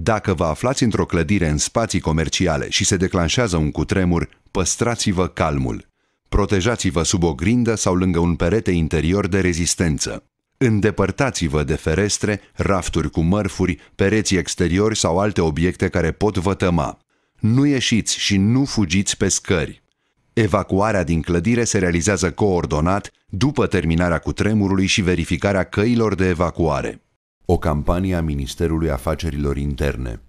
Dacă vă aflați într-o clădire în spații comerciale și se declanșează un cutremur, păstrați-vă calmul. Protejați-vă sub o grindă sau lângă un perete interior de rezistență. Îndepărtați-vă de ferestre, rafturi cu mărfuri, pereți exteriori sau alte obiecte care pot vătăma. Nu ieșiți și nu fugiți pe scări. Evacuarea din clădire se realizează coordonat după terminarea cutremurului și verificarea căilor de evacuare o campanie a Ministerului Afacerilor Interne.